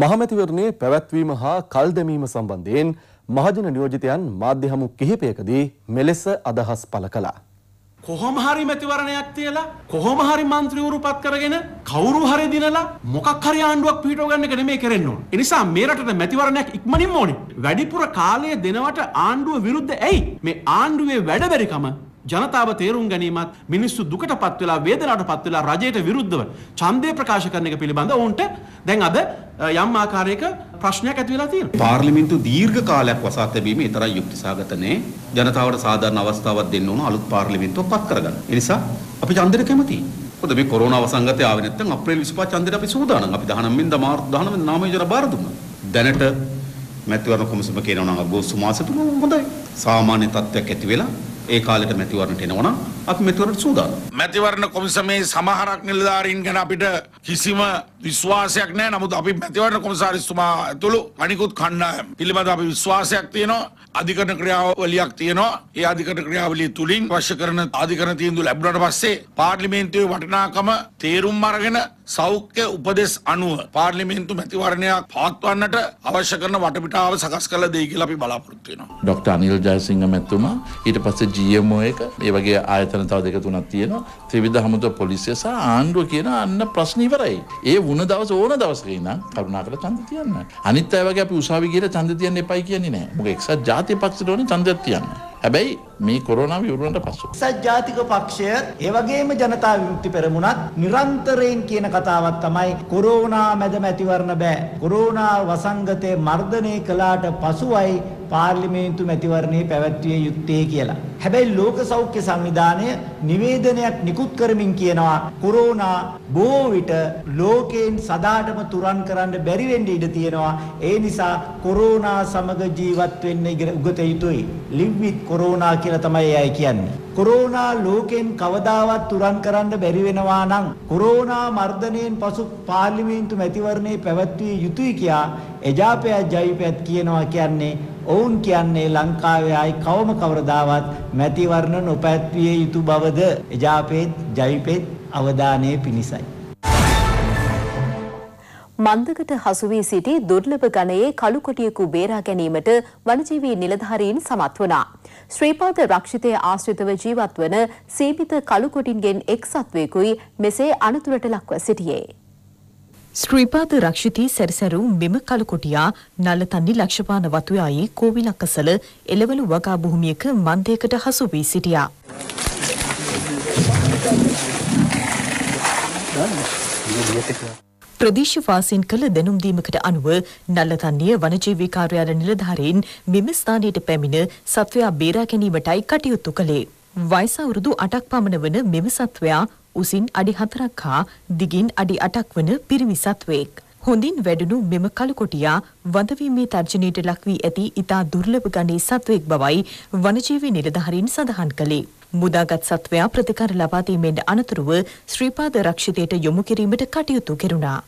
මහමැතිවරණයේ පැවැත්වීම හා කල් දැමීම සම්බන්ධයෙන් මහජන නියෝජිතයන් මාධ්‍ය හමු කිහිපයකදී මෙලෙස අදහස් පළ කළා. කොහොම හරි මැතිවරණයක් තියලා කොහොම හරි മന്ത്രിවරු පත් කරගෙන කවුරු හරි දිනලා මොකක් හරි ආණ්ඩුවක් පිටව ගන්න එක නෙමෙයි කරෙන්න ඕන. ඒ නිසා මේ රටට මැතිවරණයක් ඉක්මනින්ම ඕනේ. වැඩිපුර කාලය දෙනවට ආණ්ඩුව විරුද්ධ ඇයි? මේ ආණ්ඩුවේ වැඩ බැරිකම ජනතාව තේරුම් ගැනීමත් මිනිස්සු දුකට පත් වෙලා වේදනාවට පත් වෙලා රජයට විරුද්ධව ඡන්දය ප්‍රකාශ කරන එක පිළිබඳව ඔවුන්ට දැන් අද යම් ආකාරයක ප්‍රශ්නයක් ඇති වෙලා තියෙනවා. පාර්ලිමේන්තු දීර්ඝ කාලයක් වසා තැබීම ඒ තරම් යුක්තිසහගත නෑ. ජනතාවට සාධාරණ අවස්ථාවක් දෙන්න ඕන අලුත් පාර්ලිමේන්තුවක් පත් කරගන්න. ඒ නිසා අපි ඡන්දෙට කැමතියි. මොකද මේ කොරෝනා වසංගතය ආවේ නැත්නම් අප්‍රේල් 25 ඡන්දෙට අපි සූදානම්. අපි 19 වෙනිදා මාර්තු 19 වෙනිදා නාමයෝජන බාර දුන්නා. දැනට මැතිවරණ කොමිසම කියනවා නම් අගෝස්තු මාසෙ තුන හොඳයි. සාමාන්‍ය තත්ත්වයක් ඇති වෙලා ඒ කාලෙට මැතිවරණට එනවනම් අපි මෙතිවරට සූදානම්. මැතිවරණ කොමිසමේ සමහරක් නිලධාරීන් ගැන අපිට කිසිම විශ්වාසයක් නැහැ. නමුත් අපි මැතිවරණ කොමසාරිස්තුමා ඇතුළු අනිකුත් කණ්ඩායම් පිළිබඳ අපි විශ්වාසයක් තියෙනවා. අධිකරණ ක්‍රියාවලියක් තියෙනවා. ඒ අධිකරණ ක්‍රියාවලිය තුලින් අවශ්‍ය කරන අධිකරණ තීන්දුව ලැබුණාට පස්සේ පාර්ලිමේන්තුවේ වටිනාකම තේරුම් අරගෙන සෞඛ්‍ය උපදෙස් අනුව පාර්ලිමේන්තු මැතිවරණයක් පවත්වන්නට අවශ්‍ය කරන වටපිටාව සකස් කළ දෙයි කියලා අපි බලාපොරොත්තු වෙනවා. ડોક્ટર අනිල් ජයසිංහ මැතිතුමා ඊට පස්සේ GMO එක ඒ වගේ ආයතන තව දෙක තුනක් තියෙනවා. ත්‍රිවිධ හමුදා පොලිසිය සහ ආණ්ඩුව කියන අන්න ප්‍රශ්න ඉවරයි. ඒ වුණ දවස ඕන දවසක ඉඳන් කරුණාකරලා ඡන්ද තියන්න. අනිත් අය වගේ අපි උසාවි ගිහලා ඡන්ද තියන්න එපයි කියන්නේ නැහැ. මොකද එක්සත් ජාතික පක්ෂයට ඕනේ ඡන්දයක් තියන්න. හැබැයි මේ කොරෝනා විවරණයට පසු සජාතික පක්ෂය ඒ වගේම ජනතා විමුක්ති පෙරමුණත් නිරන්තරයෙන් කියන කතාවක් තමයි කොරෝනා මැද මැතිවරණ බෑ කොරෝනා වසංගතය මර්ධනය කළාට පසුයි පාර්ලිමේන්තු මැතිවරණයේ පැවැත්විය යුත්තේ කියලා. හැබැයි ලෝක සෞඛ්‍ය සංවිධානය නිවේදනයක් නිකුත් කරමින් කියනවා කොරෝනා බොහෝ විට ලෝකයෙන් සදාටම තුරන් කරන්න බැරි වෙන්න ඉඩ තියෙනවා. ඒ නිසා කොරෝනා සමග ජීවත් වෙන්න උගත යුතුයි. live with corona කියලා තමයි අය කියන්නේ. කොරෝනා ලෝකෙන් කවදාවත් තුරන් කරන්න බැරි වෙනවා නම් කොරෝනා මර්ධනයෙන් පසු පාර්ලිමේන්තු මැතිවරණයේ පැවැත්විය යුතුයි කියා එජාපය ජයිපයත් කියනවා කියන්නේ ඔවුන් කියන්නේ ලංකාවේ ආයි කවම කවරදාවත් මැතිවරණ නොපැත්විය යුතු බවද එජාපේත් ජයිපේත් අවධානයේ පිණිසයි. මන්දකට හසු වී සිටි දුර්ලභ ගණයේ කළු කොටියකු බේරා ගැනීමට වනජීවී නිලධාරීන් සමත් වුණා. ශ්‍රීපාද රක්ෂිතය ආශ්‍රිතව ජීවත් වන සීමිත කළු කොටින්ගෙන් එක් සත්වෙකුයි මෙසේ අනතුරට ලක්ව සිටියේ. ශ්‍රීපාද රක්ෂිතී සැරිසැරුම් බිම කලකොටියා නලතන්නි ලක්ෂපාන වතුයායේ කෝවිලක්කසල එළවලු වගා භූමියක මන්දයකට හසු වී සිටියා. ප්‍රදේශවාසීන් කළ දැනුම් දීමකට අනුව නල්ලතන්නිය වනජීවී කාර්යාල නිලධාරීන් මෙම ස්ථානයට පැමිණ සත්වයා බේරා ගැනීමටයි කටයුතු කළේ. වයස අවුරුදු 8ක් පමණ වන මෙම සත්වයා උසින් අඩි 4ක් හා දිගින් අඩි 8ක් වන පිරිමි සත්වෙක්. හොඳින් වැඩුණු මෙම කළුකොටියා වඳවීමේ තර්ජනයට ලක්වී ඇති ඉතා දුර්ලභ ගණේ සත්වෙක් බවයි වනජීවි නිලධාරීන් සඳහන් කළේ. මුදාගත් සත්වයා ප්‍රතිකාර ලබා දීමෙන් අනතුරුව ශ්‍රීපාද රක්ෂිතයට යොමු කිරීමට කටයුතු කෙරුණා.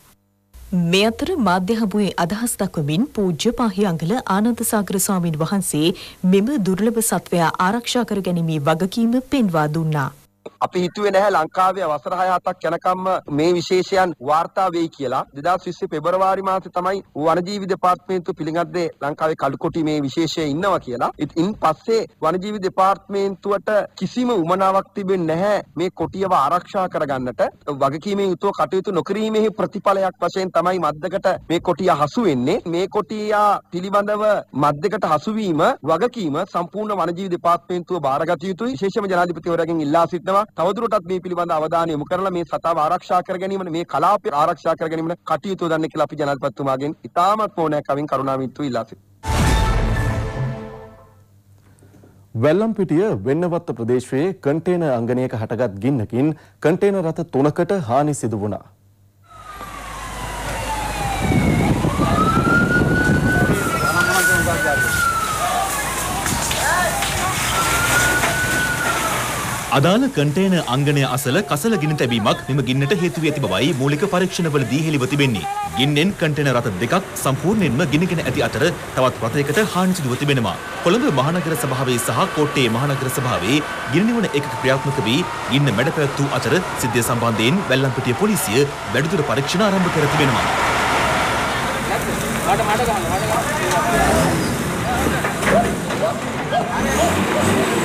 මේ අතර මාධ්‍ය හමුවේ අදහස් දක්වමින් පූජ්‍ය පාහියංගල ආනන්ද සාගර ස්වාමින් වහන්සේ මෙම දුර්ලභ සත්වයා ආරක්ෂා කර ගැනීමේ වගකීම පෙන්වා දුන්නා. අපි හිතුවේ නැහැ ලංකාවේ වසර 6-7ක් යනකම්ම මේ විශේෂයන් වාර්තා වෙයි කියලා 2020 පෙබරවාරි මාසේ තමයි වනජීවි දෙපාර්තමේන්තුව පිළිගන්නේ ලංකාවේ කඩුකොටි මේ විශේෂය ඉන්නවා කියලා. ඉතින් පස්සේ වනජීවි දෙපාර්තමේන්තුවට කිසිම උමනාවක් තිබෙන්නේ නැහැ මේ කොටියව ආරක්ෂා කරගන්නට. වගකීමෙන් යුතුව කටයුතු නොකිරීමේ ප්‍රතිඵලයක් වශයෙන් තමයි මද්දකට මේ කොටිය හසු වෙන්නේ. මේ කොටිය පිළිබඳව මද්දකට හසු වගකීම සම්පූර්ණ වනජීවි දෙපාර්තමේන්තුව බාරගත යුතුයි. විශේෂම ජනාධිපතිවරයාගෙන් ඉල්ලා සිටින සිටිනවා. තවදුරටත් මේ පිළිබඳ අවධානය යොමු කරලා මේ සතාව ආරක්ෂා කර ගැනීම මේ කලාපය ආරක්ෂා කර ගැනීම කටයුතු දන්න කියලා අපි ජනාධිපතිතුමාගෙන් ඉතාමත් ඕනෑකමින් කරුණාවෙන් ඉල්ලා සිටිනවා. වැල්ලම්පිටිය වෙන්නවත්ත ප්‍රදේශයේ කන්ටේන අංගනයක හටගත් ගින්නකින් කන්ටේන රථ තුනකට හානි සිදු වුණා. අදාළ කන්ටේන අංගනය අසල කසල ගිනි තැබීමක් මෙම ගින්නට හේතුව ඇති බවයි මූලික පරීක්ෂණවලදී හෙළිව තිබෙන්නේ. ගින්නෙන් කන්ටේන රථ දෙකක් සම්පූර්ණයෙන්ම ගිනිගෙන ඇති අතර තවත් රථයකට හානි සිදුව තිබෙනවා. කොළඹ මහනගර සභාවේ සහ කොට්ටේ මහනගර සභාවේ ගිනි නිවන එකක ක්‍රියාත්මක වී ගින්න මැඩ පැවැත්වූ අතර සිද්ධිය සම්බන්ධයෙන් වැල්ලම්පිටිය පොලිසිය වැඩිදුර පරීක්ෂණ ආරම්භ කර තිබෙනවා. මට මට ගන්න මට ගන්න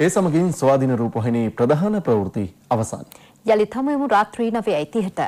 ඒ සමගින් ස්වාධීන රූපහිනී ප්‍රධාන ප්‍රවෘත්ති අවසන්. යළි තමයමු රාත්‍රී 9:30ට.